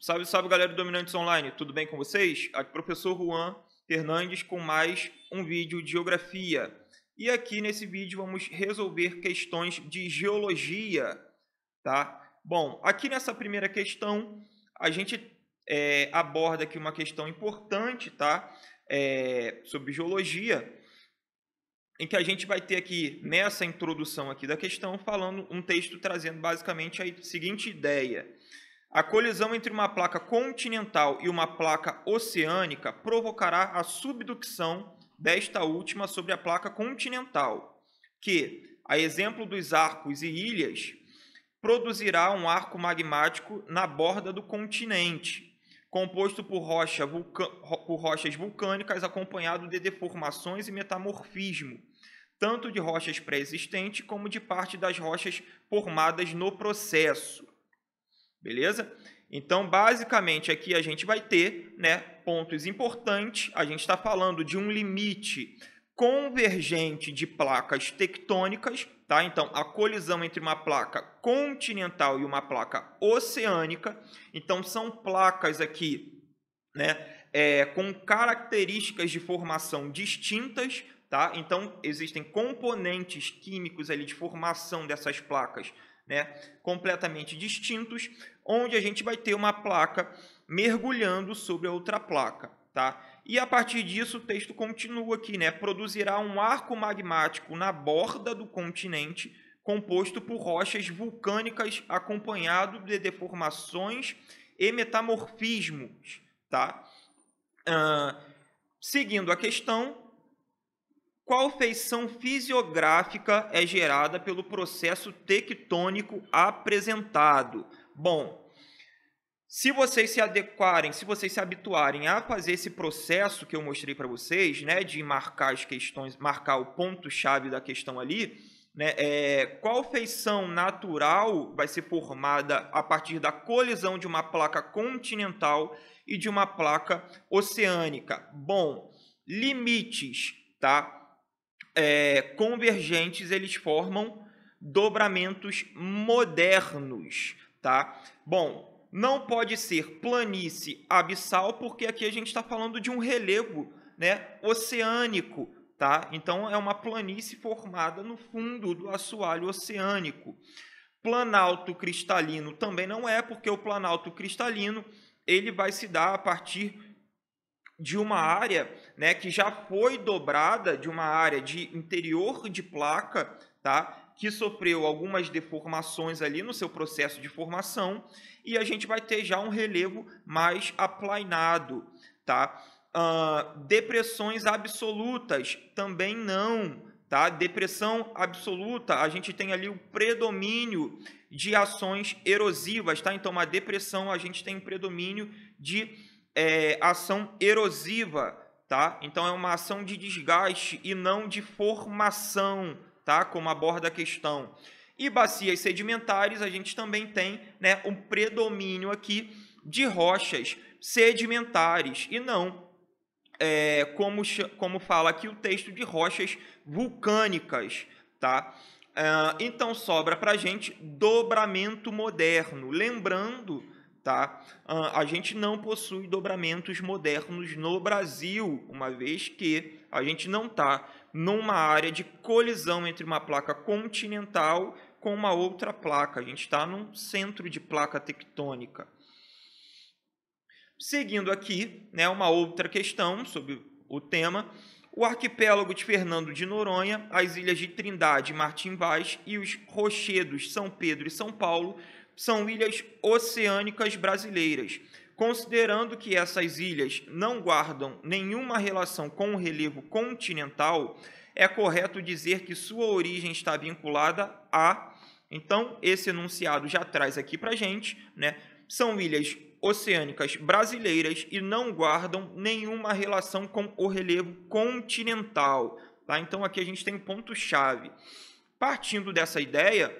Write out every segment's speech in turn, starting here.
Salve, salve, galera do Dominantes Online. Tudo bem com vocês? Aqui é o professor Juan Fernandes com mais um vídeo de geografia. E aqui nesse vídeo vamos resolver questões de geologia, tá? Bom, aqui nessa primeira questão a gente é, aborda aqui uma questão importante, tá? É, sobre geologia, em que a gente vai ter aqui nessa introdução aqui da questão falando um texto trazendo basicamente a seguinte ideia a colisão entre uma placa continental e uma placa oceânica provocará a subducção desta última sobre a placa continental, que, a exemplo dos arcos e ilhas, produzirá um arco magmático na borda do continente, composto por, rocha por rochas vulcânicas acompanhado de deformações e metamorfismo, tanto de rochas pré-existentes como de parte das rochas formadas no processo. Beleza? Então, basicamente, aqui a gente vai ter né, pontos importantes. A gente está falando de um limite convergente de placas tectônicas. Tá? Então, a colisão entre uma placa continental e uma placa oceânica. Então, são placas aqui né, é, com características de formação distintas. Tá? Então, existem componentes químicos ali de formação dessas placas né, completamente distintos, onde a gente vai ter uma placa mergulhando sobre a outra placa, tá? E a partir disso o texto continua aqui, né? Produzirá um arco magmático na borda do continente composto por rochas vulcânicas acompanhado de deformações e metamorfismos, tá? Uh, seguindo a questão, qual feição fisiográfica é gerada pelo processo tectônico apresentado? Bom, se vocês se adequarem, se vocês se habituarem a fazer esse processo que eu mostrei para vocês, né, de marcar as questões, marcar o ponto chave da questão ali, né, é, qual feição natural vai ser formada a partir da colisão de uma placa continental e de uma placa oceânica? Bom, limites, tá? É, convergentes eles formam dobramentos modernos tá? Bom, não pode ser planície abissal, porque aqui a gente está falando de um relevo né, oceânico, tá? Então, é uma planície formada no fundo do assoalho oceânico. Planalto cristalino também não é, porque o planalto cristalino ele vai se dar a partir de uma área né, que já foi dobrada, de uma área de interior de placa, tá? que sofreu algumas deformações ali no seu processo de formação e a gente vai ter já um relevo mais aplainado, tá? Uh, depressões absolutas também não, tá? Depressão absoluta, a gente tem ali o predomínio de ações erosivas, tá? Então, uma depressão, a gente tem um predomínio de é, ação erosiva, tá? Então, é uma ação de desgaste e não de formação, tá? Como aborda a questão. E bacias sedimentares, a gente também tem né, um predomínio aqui de rochas sedimentares e não é, como, como fala aqui o texto de rochas vulcânicas, tá? É, então sobra para a gente dobramento moderno, lembrando, tá? A gente não possui dobramentos modernos no Brasil, uma vez que a gente não está numa área de colisão entre uma placa continental com uma outra placa. A gente está num centro de placa tectônica. Seguindo aqui, né, uma outra questão sobre o tema, o arquipélago de Fernando de Noronha, as ilhas de Trindade e Martim Vaz e os rochedos São Pedro e São Paulo são ilhas oceânicas brasileiras. Considerando que essas ilhas não guardam nenhuma relação com o relevo continental, é correto dizer que sua origem está vinculada a. Então, esse enunciado já traz aqui para gente, né? São ilhas oceânicas brasileiras e não guardam nenhuma relação com o relevo continental. Tá? Então, aqui a gente tem um ponto-chave. Partindo dessa ideia,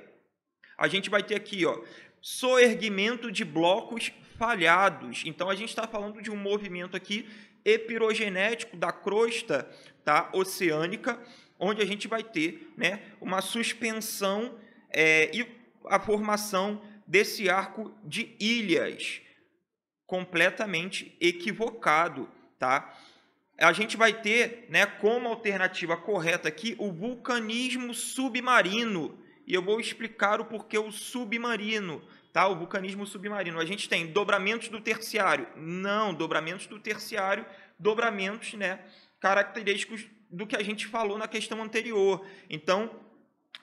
a gente vai ter aqui ó, soerguimento de blocos falhados. Então a gente está falando de um movimento aqui epirogenético da crosta tá, oceânica, onde a gente vai ter né, uma suspensão é, e a formação desse arco de ilhas completamente equivocado. Tá? A gente vai ter né, como alternativa correta aqui o vulcanismo submarino. E eu vou explicar o porquê o submarino Tá? O vulcanismo submarino. A gente tem dobramentos do terciário. Não, dobramentos do terciário, dobramentos né, característicos do que a gente falou na questão anterior. Então,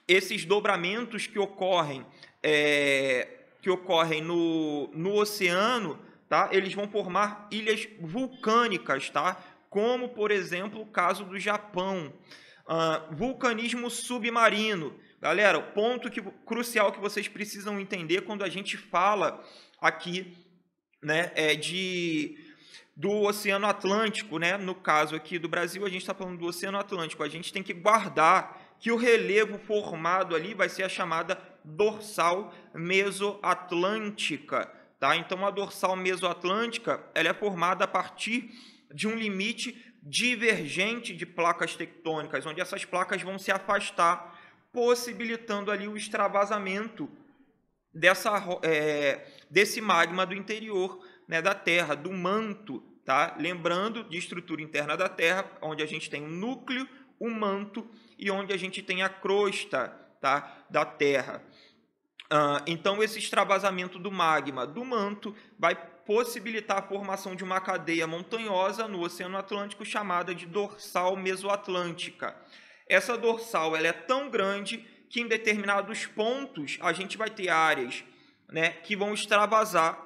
esses dobramentos que ocorrem, é, que ocorrem no, no oceano, tá? eles vão formar ilhas vulcânicas, tá? como, por exemplo, o caso do Japão. Uh, vulcanismo submarino Galera, o ponto que, crucial que vocês precisam entender quando a gente fala aqui né, é de do Oceano Atlântico, né? No caso aqui do Brasil, a gente está falando do Oceano Atlântico. A gente tem que guardar que o relevo formado ali vai ser a chamada dorsal mesoatlântica, tá? Então a dorsal mesoatlântica, ela é formada a partir de um limite divergente de placas tectônicas, onde essas placas vão se afastar possibilitando ali o extravasamento dessa, é, desse magma do interior né, da Terra, do manto. Tá? Lembrando de estrutura interna da Terra, onde a gente tem o núcleo, o manto e onde a gente tem a crosta tá? da Terra. Uh, então, esse extravasamento do magma do manto vai possibilitar a formação de uma cadeia montanhosa no Oceano Atlântico chamada de dorsal mesoatlântica essa dorsal ela é tão grande que em determinados pontos a gente vai ter áreas né, que vão extravasar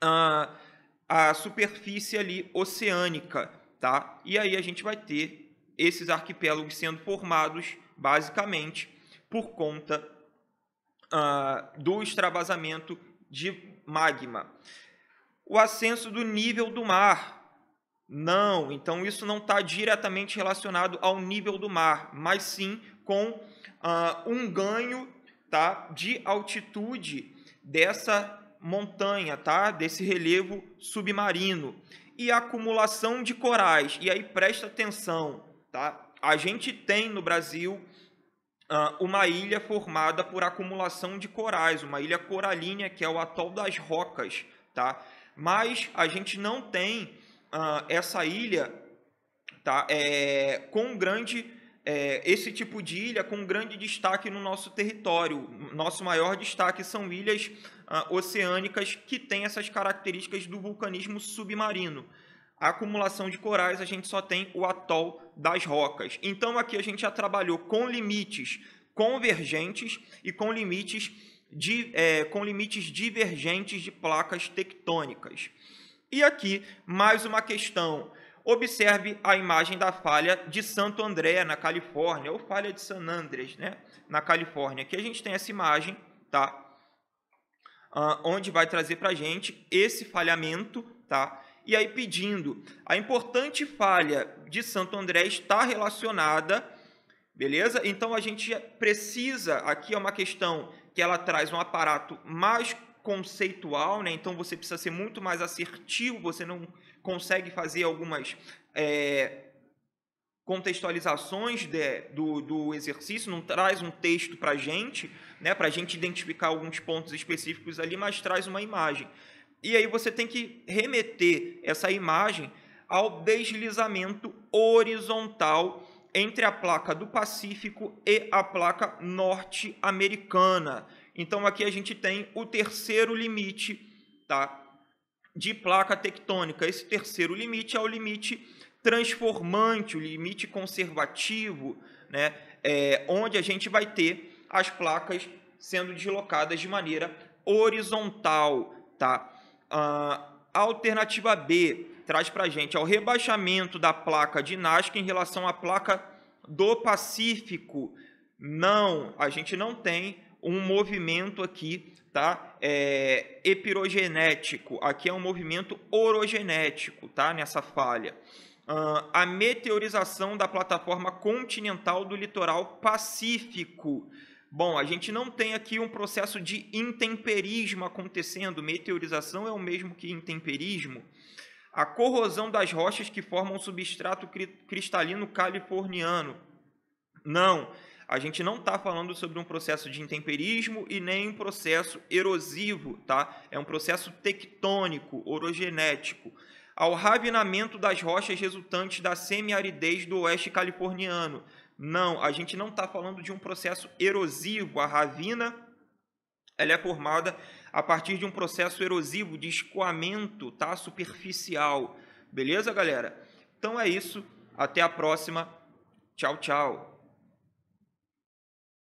ah, a superfície ali oceânica. Tá? E aí a gente vai ter esses arquipélagos sendo formados basicamente por conta ah, do extravasamento de magma. O ascenso do nível do mar não, então isso não está diretamente relacionado ao nível do mar, mas sim com uh, um ganho tá, de altitude dessa montanha, tá, desse relevo submarino e acumulação de corais. E aí presta atenção, tá? A gente tem no Brasil uh, uma ilha formada por acumulação de corais, uma ilha coralínea que é o atol das rocas, tá? Mas a gente não tem uh, essa ilha tá, é, com um grande. É, esse tipo de ilha com um grande destaque no nosso território. Nosso maior destaque são ilhas uh, oceânicas que têm essas características do vulcanismo submarino. A acumulação de corais, a gente só tem o atol das rocas. Então aqui a gente já trabalhou com limites convergentes e com limites, de, é, com limites divergentes de placas tectônicas. E aqui, mais uma questão. Observe a imagem da falha de Santo André, na Califórnia, ou falha de San Andres, né? na Califórnia. Aqui a gente tem essa imagem, tá? Uh, onde vai trazer para a gente esse falhamento, tá? E aí pedindo, a importante falha de Santo André está relacionada, beleza? Então a gente precisa, aqui é uma questão que ela traz um aparato mais conceitual, né? então você precisa ser muito mais assertivo, você não consegue fazer algumas é, contextualizações de, do, do, exercício, não traz um texto para a gente, né? para a gente identificar alguns pontos específicos ali, mas traz uma imagem. E aí você tem que remeter essa imagem ao deslizamento horizontal entre a placa do Pacífico e a placa norte-americana. Então aqui a gente tem o terceiro limite tá, de placa tectônica. Esse terceiro limite é o limite transformante, o limite conservativo, né, é, onde a gente vai ter as placas sendo deslocadas de maneira horizontal. Tá? a alternativa B traz para a gente ao é rebaixamento da placa de Nazca em relação à placa do Pacífico. Não, a gente não tem um movimento aqui tá? É, epirogenético, aqui é um movimento orogenético, tá? Nessa falha. Uh, a meteorização da plataforma continental do litoral pacífico. Bom, a gente não tem aqui um processo de intemperismo acontecendo. Meteorização é o mesmo que intemperismo. A corrosão das rochas que formam substrato cristalino californiano. Não a gente não está falando sobre um processo de intemperismo e nem um processo erosivo, tá? É um processo tectônico, orogenético, ao ravinamento das rochas resultantes da semiaridez do oeste californiano. Não, a gente não está falando de um processo erosivo. A ravina ela é formada a partir de um processo erosivo, de escoamento tá? superficial. Beleza, galera? Então é isso. Até a próxima. Tchau, tchau.